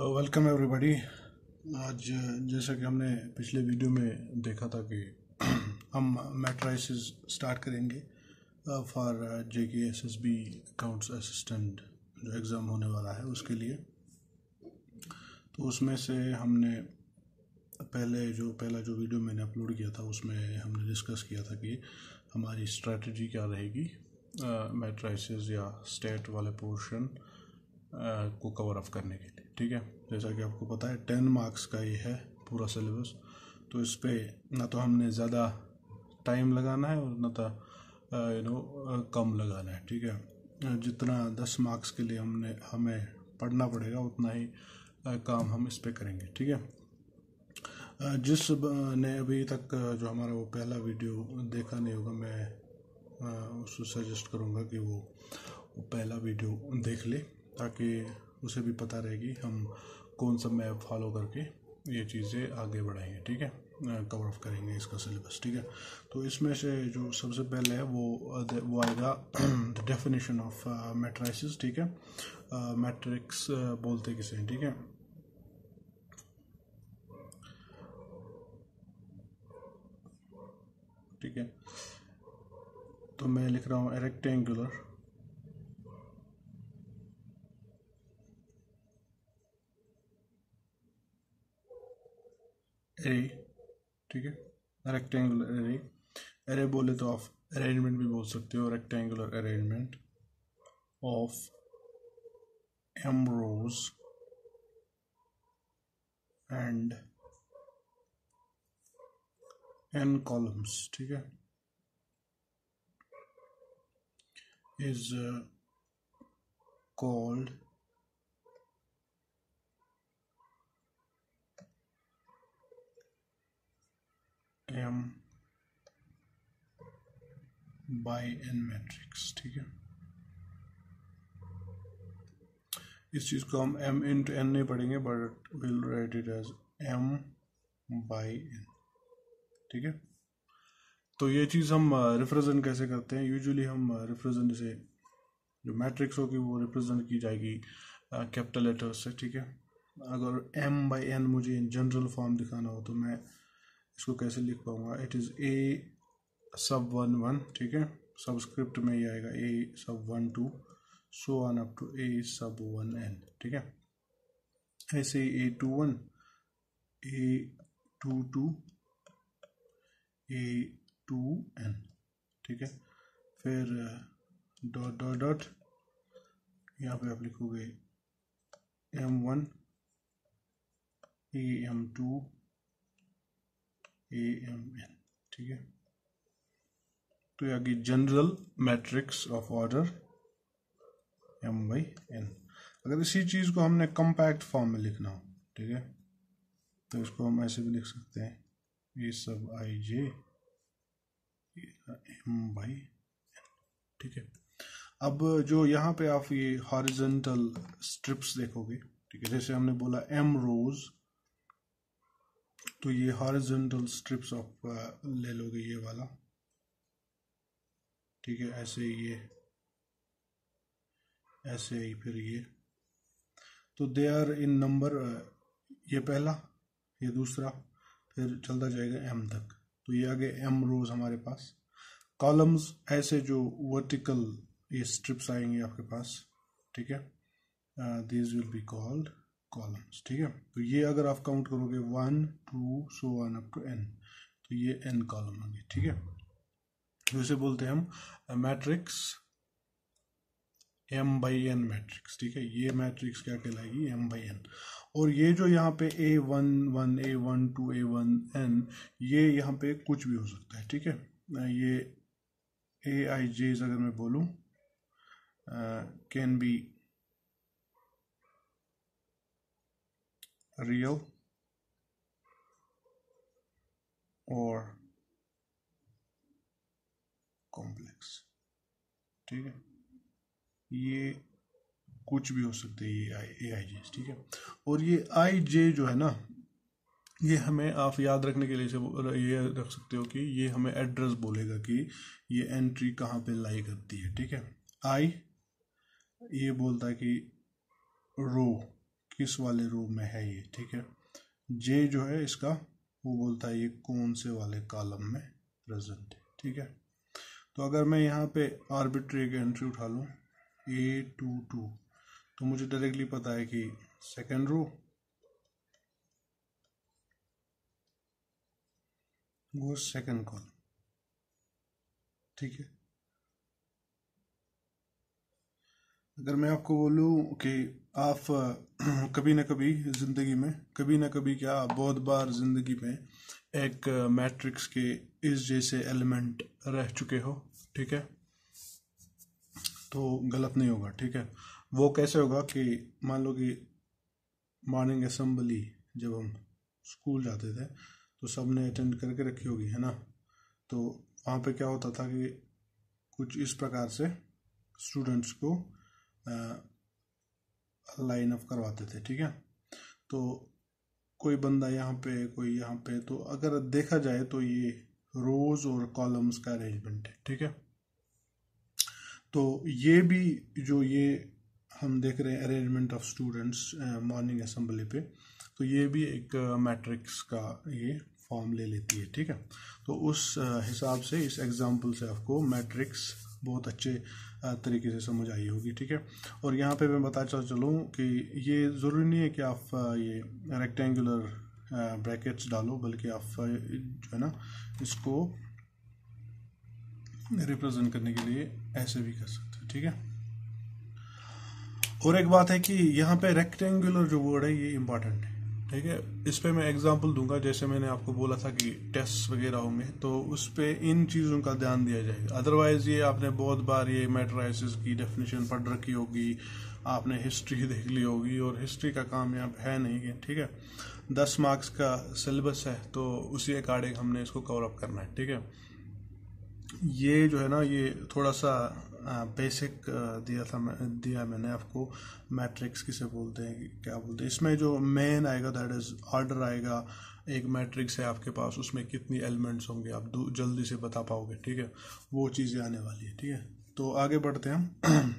welcome uh, everybody आज uh, जैसा कि हमने पिछले वीडियो में देखा था कि हम मैट्राइसिस स्टार्ट करेंगे for J K S S B accounts assistant जो एग्ज़ाम होने वाला है उसके लिए तो उसमें से हमने पहले जो पहला जो वीडियो मैंने अपलोड किया था उसमें हमने डिस्कस किया था कि हमारी स्ट्रेटजी क्या रहेगी मैट्राइसिस uh, या स्टेट वाले पोर्शन को कवर ऑफ करने के लिए ठीक है जैसा कि आपको पता है टेन मार्क्स का ही है पूरा सिलेबस तो इस पर ना तो हमने ज़्यादा टाइम लगाना है और ना तो यू नो कम लगाना है ठीक है जितना दस मार्क्स के लिए हमने हमें पढ़ना पड़ेगा उतना ही काम हम इस पर करेंगे ठीक है जिस ने अभी तक जो हमारा वो पहला वीडियो देखा नहीं होगा मैं उसको सजेस्ट करूँगा कि वो, वो पहला वीडियो देख ले ताकि उसे भी पता रहेगी हम कौन सा मैप फॉलो करके ये चीज़ें आगे बढ़ाएंगे ठीक है कवर ऑफ करेंगे इसका सिलेबस ठीक है तो इसमें से जो सबसे पहले है वो वो आएगा द डेफिनेशन ऑफ मेट्राइसिस ठीक है मैट्रिक्स बोलते किसे हैं ठीक है ठीक है तो मैं लिख रहा हूँ रेक्टेंगुलर ए ठीक है रेक्टेंगुलर एरे एरे बोले तो आप अरेंजमेंट भी बोल सकते हो rectangular arrangement of rows and N columns ठीक है called uh, by N matrix ठीक है इस चीज़ को हम एम इन टू एन नहीं पढ़ेंगे but will write it as M by N ठीक है तो ये चीज़ हम रिप्रेजेंट uh, कैसे करते हैं यूजुअली हम रिप्रेजेंट uh, जैसे जो मैट्रिक्स होगी वो रिप्रेजेंट की जाएगी कैपिटल uh, लेटर्स से ठीक है अगर एम बाई एन मुझे इन जनरल फॉर्म दिखाना हो तो मैं इसको कैसे लिख पाऊंगा it is a sub one one ठीक है सबस्क्रिप्ट में ये आएगा A sub one two so one up to A sub one N ठीक है ऐसे ही A two one A two two A two N ठीक है फिर डॉट डॉट डॉट यहाँ पे आप लिखोगे M one A M two A M N ठीक है तो ये आ general matrix of order M by N अगर इसी चीज़ को हमने कम्पैक्ट फॉर्म में लिखना हो ठीक है तो इसको हम ऐसे भी लिख सकते हैं ये सब आई जे एम बाई ठीक है अब जो यहाँ पे आप ये हॉरिजेंटल स्ट्रिप्स देखोगे ठीक है जैसे हमने बोला एम रोज तो ये हॉरिजेंटल स्ट्रिप्स आप ले लोगे ये वाला ठीक है ऐसे ये ऐसे ही फिर ये तो दे आर इन नंबर ये पहला ये दूसरा फिर चलता जाएगा एम तक तो ये आगे एम रोज हमारे पास कॉलम्स ऐसे जो वर्टिकल ये स्ट्रिप्स आएंगे आपके पास ठीक है this will be called columns ठीक है तो ये अगर आप काउंट करोगे one two so one up to N तो ये एन कॉलम होंगे ठीक है उसे बोलते हैं हम matrix M by N matrix ठीक है ये मैट्रिक्स क्या कहलाएगी एम बाई एन और ये जो यहाँ पे A one one A one two A one N ये यहाँ पे कुछ भी हो सकता है ठीक है ये ए आई जेज अगर मैं बोलूँ कैन बी रियल और ठीक है ये कुछ भी हो सकते हैं ये आई ए आई जे ठीक है और ये आई जे जो है ना ये हमें आप याद रखने के लिए से ये रख सकते हो कि ये हमें एड्रेस बोलेगा कि ये एंट्री कहाँ पे लाई करती है ठीक है आई ये बोलता है कि रो किस वाले रो में है ये ठीक है जे जो है इसका वो बोलता है ये कौन से वाले कॉलम में प्रेजेंट है ठीक है तो अगर मैं यहाँ पे आर्बिट्री एक एंट्री उठा लूँ ए टू टू तो मुझे डायरेक्टली पता है कि सेकेंड रो वो सेकेंड कॉल ठीक है अगर मैं आपको बोलूँ कि आप कभी ना कभी ज़िंदगी में कभी ना कभी क्या बहुत बार ज़िंदगी में एक मैट्रिक्स uh, के इस जैसे एलिमेंट रह चुके हो ठीक है तो गलत नहीं होगा ठीक है वो कैसे होगा कि मान लो कि मॉर्निंग असम्बली जब हम स्कूल जाते थे तो सब ने अटेंड करके रखी होगी है ना तो वहाँ पे क्या होता था कि कुछ इस प्रकार से स्टूडेंट्स को लाइन अप करवाते थे ठीक है तो कोई बंदा यहाँ पे कोई यहाँ पे तो अगर देखा जाए तो ये रोज़ और कॉलम्स का अरेंजमेंट है ठीक है तो ये भी जो ये हम देख रहे हैं arrangement of students morning assembly पे तो ये भी एक मैट्रिक्स uh, का ये फॉर्म ले लेती है ठीक है तो उस uh, हिसाब से इस एग्ज़ाम्पल से आपको मैट्रिक्स बहुत अच्छे uh, तरीके से समझ आई होगी ठीक है और यहाँ पे मैं बताता चलूँ कि ये ज़रूरी नहीं है कि आप ये रेक्टेंगुलर ब्रैकेट्स डालो बल्कि आप जो है ना इसको रिप्रेजेंट करने के लिए ऐसे भी कर सकते हो ठीक है और एक बात है कि यहाँ पे रेक्टेंगुलर जो वर्ड है ये इम्पॉर्टेंट है ठीक है इस पर मैं एग्जाम्पल दूंगा जैसे मैंने आपको बोला था कि टेस्ट वगैरह होंगे तो उस पर इन चीज़ों का ध्यान दिया जाएगा अदरवाइज ये आपने बहुत बार ये मेट्राइसिस की डेफिनेशन पढ़ रखी होगी आपने हिस्ट्री देख ली होगी और हिस्ट्री का काम यहाँ है नहीं है ठीक है दस मार्क्स का सिलेबस है तो उसी अकॉर्डिंग हमने इसको कवर अप करना है ठीक है ये जो है ना ये थोड़ा सा बेसिक दिया था मैं दिया मैंने आपको मैट्रिक्स किसे बोलते हैं क्या बोलते हैं इसमें जो मेन आएगा दैट इज़ ऑर्डर आएगा एक मैट्रिक्स है आपके पास उसमें कितनी एलिमेंट्स होंगे आप जल्दी से बता पाओगे ठीक है वो चीज़ें आने वाली है ठीक है तो आगे बढ़ते हैं हम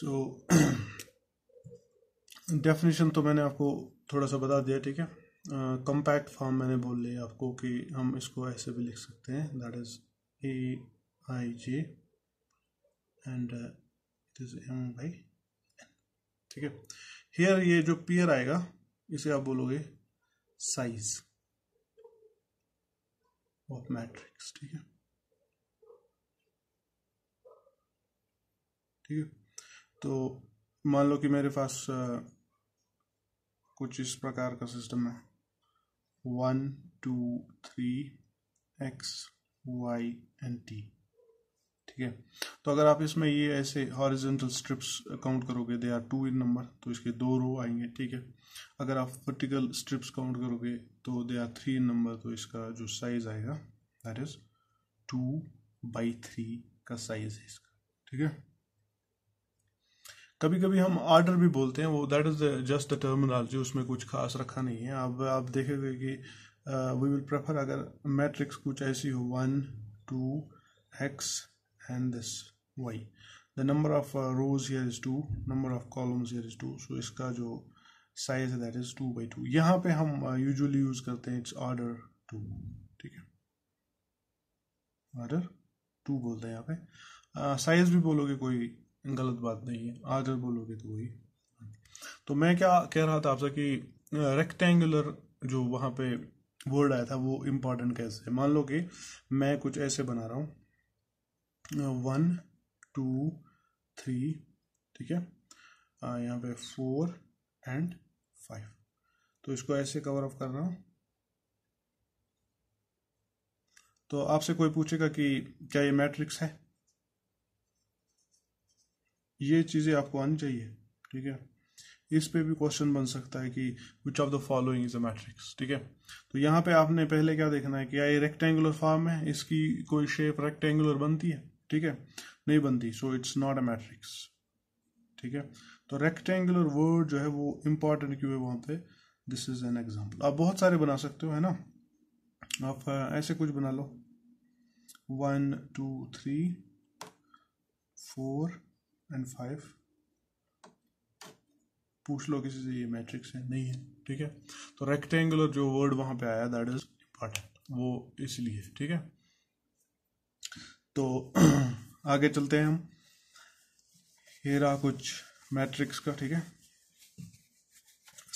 सो डेफिनेशन तो मैंने आपको थोड़ा सा बता दिया ठीक है कम्पैक्ट फॉर्म मैंने बोल लिया आपको कि हम इसको ऐसे भी लिख सकते हैं that is A I J and it is M by N ठीक है हेयर ये जो पेयर आएगा इसे आप बोलोगे साइज ऑफ मैट्रिक्स ठीक है ठीक है तो मान लो कि मेरे पास कुछ इस प्रकार का सिस्टम है one two three X Y and T ठीक है तो अगर आप इसमें ये ऐसे हॉरिजेंटल स्ट्रिप्स काउंट करोगे they are two in number तो इसके दो रो आएंगे ठीक है अगर आप वर्टिकल स्ट्रिप्स काउंट करोगे तो they are three in number तो इसका जो साइज आएगा that is two by three का साइज है इसका ठीक है कभी कभी हम आर्डर भी बोलते हैं वो that is just the terminology उसमें कुछ खास रखा नहीं है अब आप देखेंगे कि वी विल प्रेफर अगर मैट्रिक्स कुछ ऐसी हो one two X and this Y the number of rows here is two number of columns here is two so इसका जो साइज है that is two by two यहाँ पे हम यूजली uh, यूज़ करते हैं इट्स ऑर्डर टू ठीक है ऑर्डर टू बोलते हैं यहाँ पे साइज uh, भी बोलोगे कोई गलत बात नहीं है आज बोलोगे तो वही तो मैं क्या कह रहा था आपसे कि रेक्टेंगुलर जो वहाँ पे वर्ड आया था वो इम्पॉर्टेंट कैसे है मान लो कि मैं कुछ ऐसे बना रहा हूँ वन टू थ्री ठीक है यहाँ पे फोर एंड फाइव तो इसको ऐसे कवर अप कर रहा हूँ तो आपसे कोई पूछेगा कि क्या ये मैट्रिक्स है ये चीज़ें आपको आनी चाहिए ठीक है इस पे भी क्वेश्चन बन सकता है कि which of the following is a matrix ठीक है तो यहाँ पे आपने पहले क्या देखना है कि ये रेक्टेंगुलर फॉर्म है इसकी कोई शेप रेक्टेंगुलर बनती है ठीक है नहीं बनती so it's not a matrix ठीक है तो रेक्टेंगुलर वर्ड जो है वो इम्पॉर्टेंट क्यों है वहाँ पे दिस इज एन एग्जाम्पल आप बहुत सारे बना सकते हो है ना आप ऐसे कुछ बना लो one two three four and five पूछ लो किसी से ये मैट्रिक्स है नहीं है ठीक है तो रेक्टेंगुलर जो वर्ड वहां पे आया दैट इज इम्पॉर्टेंट वो इसलिए ठीक है तो आगे चलते हैं हम ये रहा कुछ मैट्रिक्स का ठीक है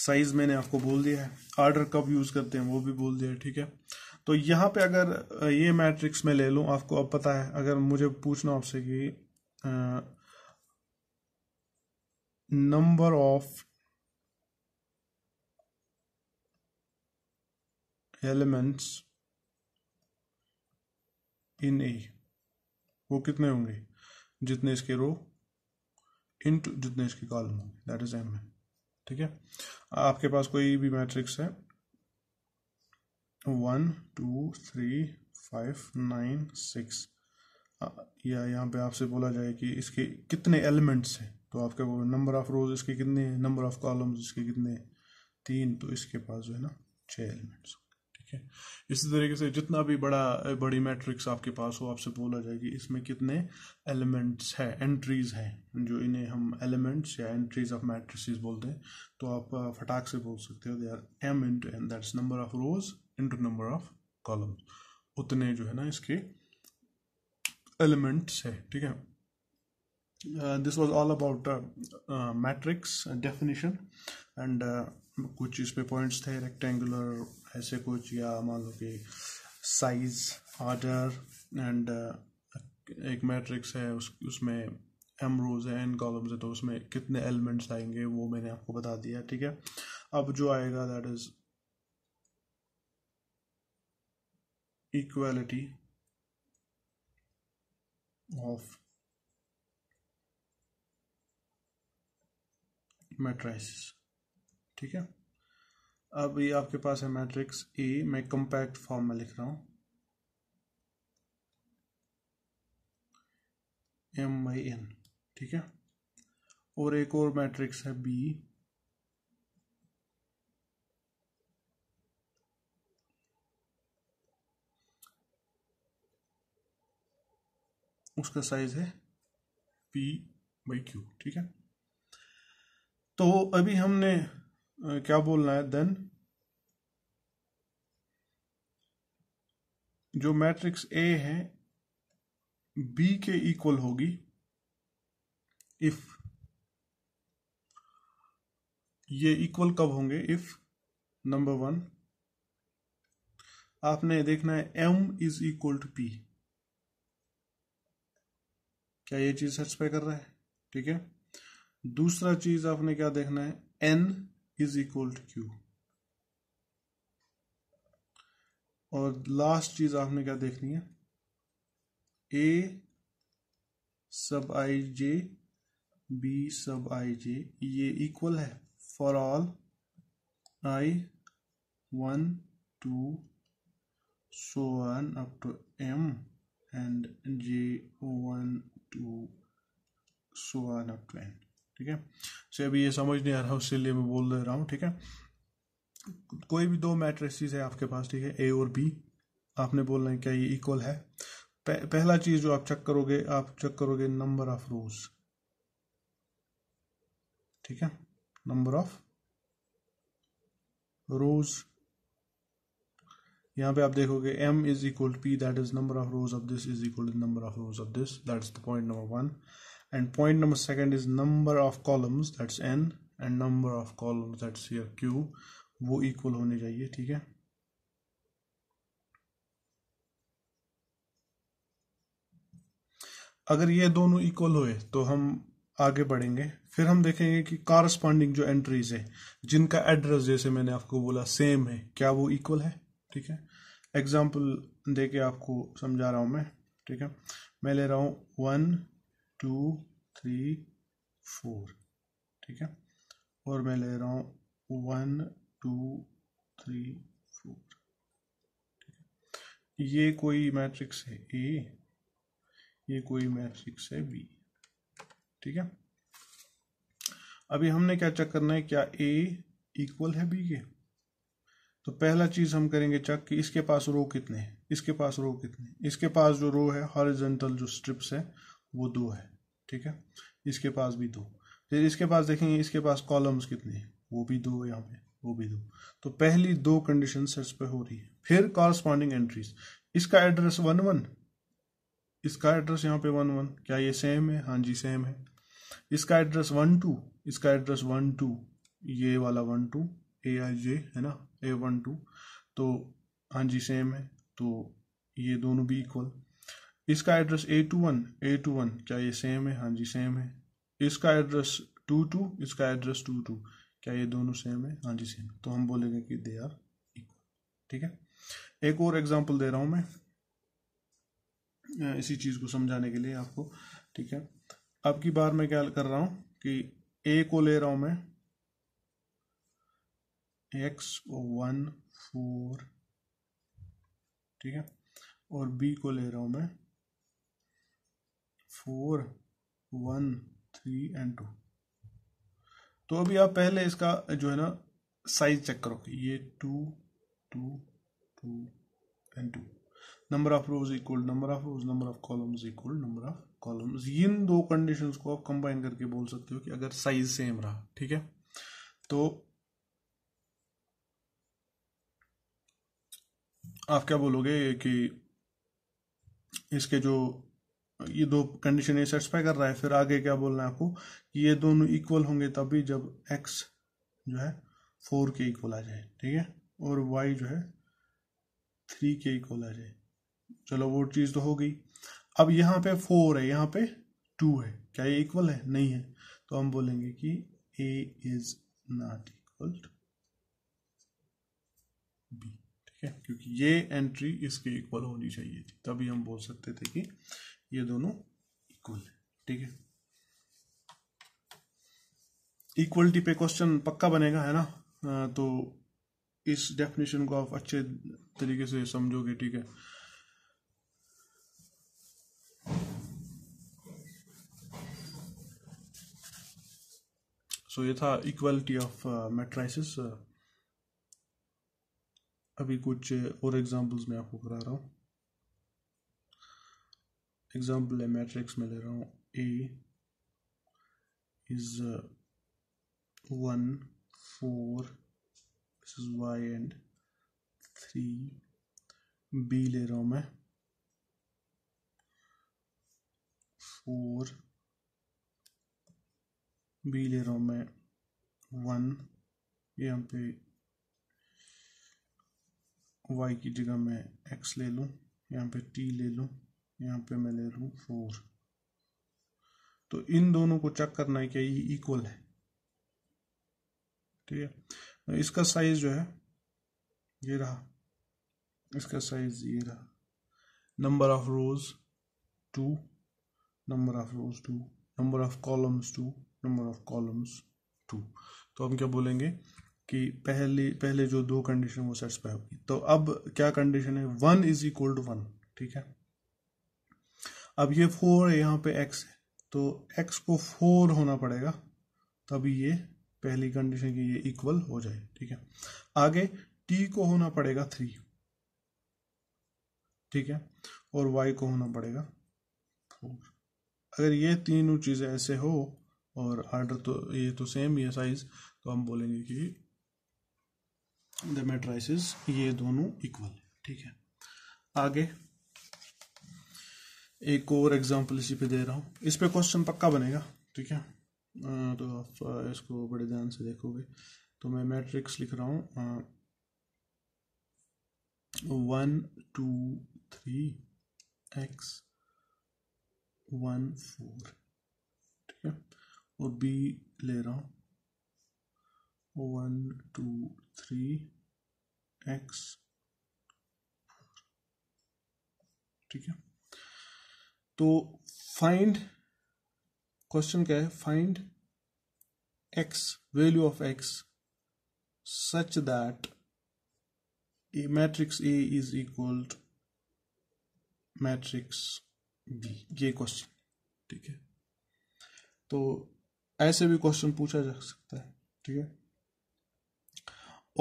साइज मैंने आपको बोल दिया है आर्डर कब यूज करते हैं वो भी बोल दिया है ठीक है तो यहाँ पे अगर ये मैट्रिक्स में ले लूँ आपको अब पता है अगर मुझे पूछना आपसे कि number of elements in A वो कितने होंगे जितने इसके रो इन जितने इसके कॉलम होंगे दैट इज एम ठीक है आपके पास कोई भी मैट्रिक्स है one two three five nine six या यहाँ पे आपसे बोला जाए कि इसके कितने एलिमेंट्स हैं तो आपके वो नंबर ऑफ़ रोज इसके कितने हैं नंबर ऑफ़ कॉलम्स इसके कितने हैं तीन तो इसके पास जो है ना छः एलिमेंट्स ठीक है इसी तरीके से जितना भी बड़ा बड़ी मैट्रिक्स आपके पास हो आपसे बोला जाएगी इसमें कितने एलिमेंट्स हैं एंट्रीज हैं जो इन्हें हम एलिमेंट्स या एंट्रीज ऑफ मैट्रिसेस बोलते हैं तो आप फटाक से बोल सकते हो they are M into N that's number of rows into number of columns उतने जो है ना इसके एलिमेंट्स है ठीक है this was all about matrix definition and कुछ इस पे पॉइंट्स थे रेक्टेंगुलर ऐसे कुछ या मान लो कि साइज आर्डर एंड एक मैट्रिक्स है उस उसमें एम रोज है एन कॉलम्स है तो उसमें कितने एलिमेंट्स आएंगे वो मैंने आपको बता दिया ठीक है अब जो आएगा that is equality of matrices ठीक है अब ये आपके पास है मैट्रिक्स ए e, मैं कंपैक्ट फॉर्म में लिख रहा हूं एम बाई एन ठीक है और एक और मैट्रिक्स है बी उसका साइज है पी बाई क्यू ठीक है तो अभी हमने क्या बोलना है देन जो मैट्रिक्स ए है बी के इक्वल होगी इफ ये इक्वल कब होंगे इफ नंबर वन आपने देखना है M is equal to P क्या ये चीज सेटिस्फाई कर रहा है ठीक है दूसरा चीज आपने क्या देखना है N is equal to Q और लास्ट चीज आपने क्या देखनी है ए सब आई जे बी सब आई जे ये इक्वल है for all I one two so one up to M and J one two so one up to N ठीक है से अभी ये समझ नहीं आ रहा उससे लिए मैं बोल दे रहा हूँ ठीक है कोई भी दो मैट्रिक्स है आपके पास ठीक है ए और बी आपने बोलना है क्या ये इक्वल है पह, पहला चीज जो आप चेक करोगे आप चेक करोगे नंबर ऑफ रोज ठीक है नंबर ऑफ रोज यहां पे आप देखोगे m is equal to P that is number of rows of this is equal to number of rows of this that is the point number one and point number second is number of columns that's n and number of columns that's here q वो equal होने चाहिए ठीक है अगर ये दोनों equal हुए तो हम आगे बढ़ेंगे फिर हम देखेंगे कि कारस्पॉन्डिंग जो एंट्रीज है जिनका एड्रेस जैसे मैंने आपको बोला सेम है क्या वो इक्वल है ठीक है एग्जाम्पल दे के आपको समझा रहा हूं मैं ठीक है मैं ले रहा हूँ वन टू थ्री फोर ठीक है और मैं ले रहा हूँ वन टू थ्री फोर ठीक है ये कोई मैट्रिक्स है ए ये कोई मैट्रिक्स है बी ठीक है अभी हमने क्या चेक करना है क्या ए इक्वल है बी के तो पहला चीज हम करेंगे चेक कि इसके पास रो कितने हैं इसके पास रो कितने इसके पास जो रो है हॉरिजेंटल जो स्ट्रिप्स है वो दो है ठीक है इसके पास भी दो फिर इसके पास देखेंगे इसके पास कॉलम्स कितने वो भी दो यहाँ पे वो भी दो तो पहली दो कंडीशन सर्च पे हो रही है फिर कॉरस्पॉन्डिंग एंट्रीज इसका एड्रेस वन वन इसका एड्रेस यहाँ पे वन वन क्या ये सेम है हाँ जी सेम है इसका एड्रेस वन टू इसका एड्रेस वन टू ये वाला वन टू ए आई जे है ना ए वन टू तो हाँ जी सेम है तो ये दोनों भी इक्वल इसका address a two one A two one क्या ये सेम है हाँ जी सेम है इसका एड्रेस टू टू इसका एड्रेस टू टू क्या ये दोनों सेम है हाँ जी सेम तो हम बोलेंगे कि दे आर इक्वल ठीक है एक और एग्जाम्पल दे रहा हूँ मैं इसी चीज़ को समझाने के लिए आपको ठीक है अब की बार मैं क्या कर रहा हूँ कि ए को ले रहा हूँ मैं एक्स वन फोर ठीक है और बी को ले रहा हूँ मैं four one three and two तो अभी आप पहले इसका जो है ना साइज चेक करो ये two two two and two number of rows equal number of rows number of columns equal number of columns इन दो कंडीशन को आप कंबाइन करके बोल सकते हो कि अगर साइज सेम रहा ठीक है तो आप क्या बोलोगे कि इसके जो ये दो कंडीशन ये सेटिस्फाई कर रहा है फिर आगे क्या बोलना है आपको कि ये दोनों इक्वल होंगे तभी जब एक्स जो है फोर के इक्वल आ जाए ठीक है और वाई जो है थ्री के इक्वल आ जाए चलो वो चीज़ तो हो गई अब यहाँ पे फोर है यहाँ पे टू है क्या ये इक्वल है नहीं है तो हम बोलेंगे कि A is not equal to B ठीक है क्योंकि ये एंट्री इसके इक्वल होनी चाहिए थी तभी हम बोल सकते थे कि ये दोनों इक्वल है ठीक है इक्वलिटी पे क्वेश्चन पक्का बनेगा है ना आ, तो इस डेफिनेशन को आप अच्छे तरीके से समझोगे ठीक है सो so, ये था इक्वलिटी ऑफ मेट्राइसिस अभी कुछ और एग्जांपल्स मैं आपको करा रहा हूं एग्जाम्पल है मैट्रिक्स में ले रहा हूँ A is one four this is Y and three B ले रहा हूँ मैं फोर बी ले रहा हूँ मैं वन यहाँ पे वाई की जगह मैं एक्स ले लूँ यहाँ पे टी ले लूँ यहाँ पे मैं ले लू फोर तो इन दोनों को चेक करना है क्या ये इक्वल है ठीक है तो इसका साइज जो है ये रहा इसका साइज ये रहा number of rows two number of rows two number of columns two number of columns two तो हम क्या बोलेंगे कि पहले पहले जो दो कंडीशन वो सेटिस्फाई होगी तो अब क्या कंडीशन है one is equal to one ठीक है अब ये फोर है यहाँ पे एक्स है तो एक्स को फोर होना पड़ेगा तभी ये पहली कंडीशन की ये इक्वल हो जाए ठीक है आगे टी को होना पड़ेगा थ्री ठीक है और वाई को होना पड़ेगा फोर अगर ये तीनों चीज़ें ऐसे हो और आर्डर तो ये तो सेम ही है साइज तो हम बोलेंगे कि द मेट्राइसिस ये दोनों इक्वल ठीक है आगे एक और एग्जाम्पल इसी पे दे रहा हूँ इस पे क्वेश्चन पक्का बनेगा ठीक है तो आप इसको बड़े ध्यान से देखोगे तो मैं मैट्रिक्स लिख रहा हूँ one two three X one four ठीक है और बी ले रहा हूँ वन टू थ्री एक्स ठीक है तो फाइंड क्वेश्चन क्या है find X value of X such that a matrix A is equal to matrix B ये क्वेश्चन ठीक है तो ऐसे भी क्वेश्चन पूछा जा सकता है ठीक है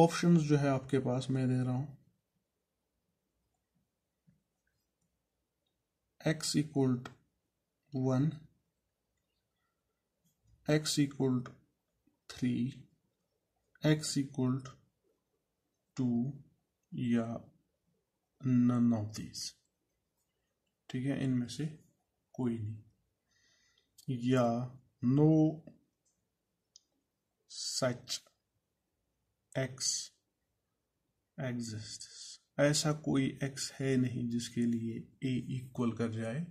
ऑप्शंस जो है आपके पास मैं दे रहा हूं x equal to 1 x equal to 3 x equal to 2 या none of these ठीक है इनमें से कोई नहीं या नो सच x exists ऐसा कोई एक्स है नहीं जिसके लिए ए इक्वल कर जाए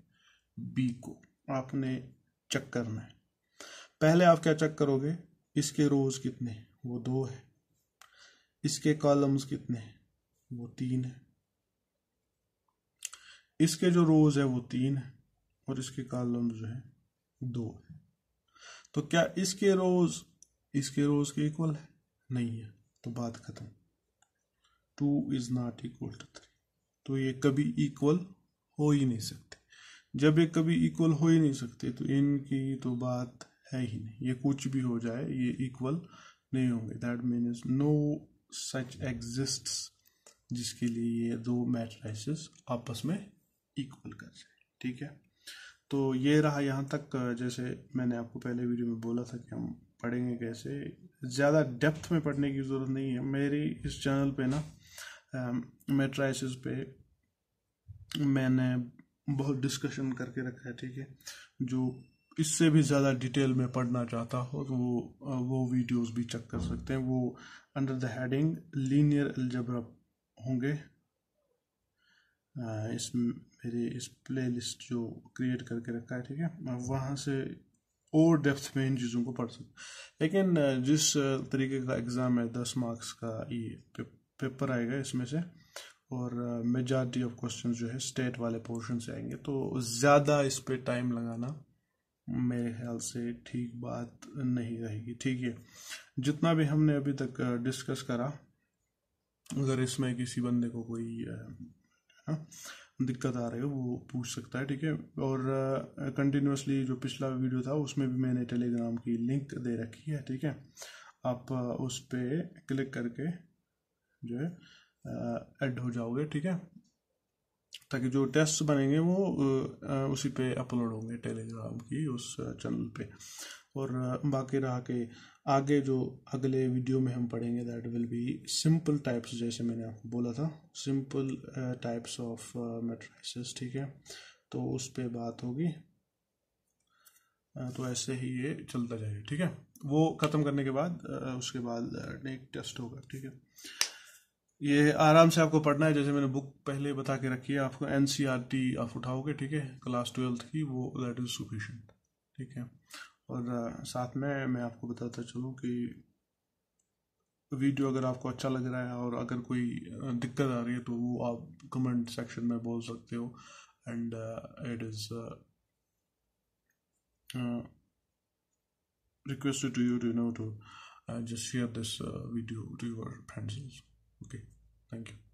बी को आपने चेक करना है पहले आप क्या चेक करोगे इसके रोज कितने वो दो है इसके कॉलम्स कितने हैं वो तीन है इसके जो रोज है वो तीन है और इसके कॉलम्स जो है दो है तो क्या इसके रोज इसके रोज के इक्वल है नहीं है तो बात खत्म two is not equal to three तो ये कभी इक्वल हो ही नहीं सकते जब ये कभी इक्वल हो ही नहीं सकते तो इनकी तो बात है ही नहीं ये कुछ भी हो जाए ये इक्वल नहीं होंगे that means no such exist जिसके लिए ये दो मैट्राइसेस आपस में इक्वल कर जाए ठीक है तो ये रहा यहाँ तक जैसे मैंने आपको पहले वीडियो में बोला था कि हम पढ़ेंगे कैसे ज़्यादा डेप्थ में पढ़ने की ज़रूरत नहीं है मेरी इस चैनल पे ना Um, मेट्राइसिस पे मैंने बहुत डिस्कशन करके रखा है ठीक है जो इससे भी ज़्यादा डिटेल में पढ़ना चाहता हो तो वो वो वीडियोस भी चेक कर सकते हैं वो under the heading linear algebra होंगे इस मेरी इस प्लेलिस्ट जो क्रिएट करके रखा है ठीक है वहाँ से और डेप्थ में इन चीज़ों को पढ़ सकते लेकिन जिस तरीके का एग्ज़ाम है दस मार्क्स का ये पेपर आएगा इसमें से और मेजॉरिटी ऑफ क्वेश्चन जो है स्टेट वाले पोर्शन से आएंगे तो ज़्यादा इस पर टाइम लगाना मेरे ख्याल से ठीक बात नहीं रहेगी ठीक है जितना भी हमने अभी तक डिस्कस करा अगर इसमें किसी बंदे को कोई हाँ, दिक्कत आ रही है वो पूछ सकता है ठीक है और कंटिन्यूसली जो पिछला वीडियो था उसमें भी मैंने टेलीग्राम की लिंक दे रखी है ठीक है आप उस पर क्लिक करके जो है ऐड हो जाओगे ठीक है ताकि जो टेस्ट बनेंगे वो उसी पे अपलोड होंगे टेलीग्राम की उस चैनल पे और बाकी रहा के आगे जो अगले वीडियो में हम पढ़ेंगे that will be simple types जैसे मैंने आपको बोला था सिंपल टाइप्स ऑफ मेट्राइसिस ठीक है तो उस पर बात होगी तो ऐसे ही ये चलता जाएगा ठीक है वो ख़त्म करने के बाद उसके बाद एक टेस्ट होगा ठीक है ये आराम से आपको पढ़ना है जैसे मैंने बुक पहले बता के रखी है आपको एन e आप उठाओगे ठीक है क्लास ट्वेल्थ की वो दैट इज़ सुफिशेंट ठीक है और साथ में मैं आपको बताता चलूँ कि वीडियो अगर आपको अच्छा लग रहा है और अगर कोई दिक्कत आ रही है तो वो आप कमेंट सेक्शन में बोल सकते हो and it is request to you to no to just share this video to your friends okay thank you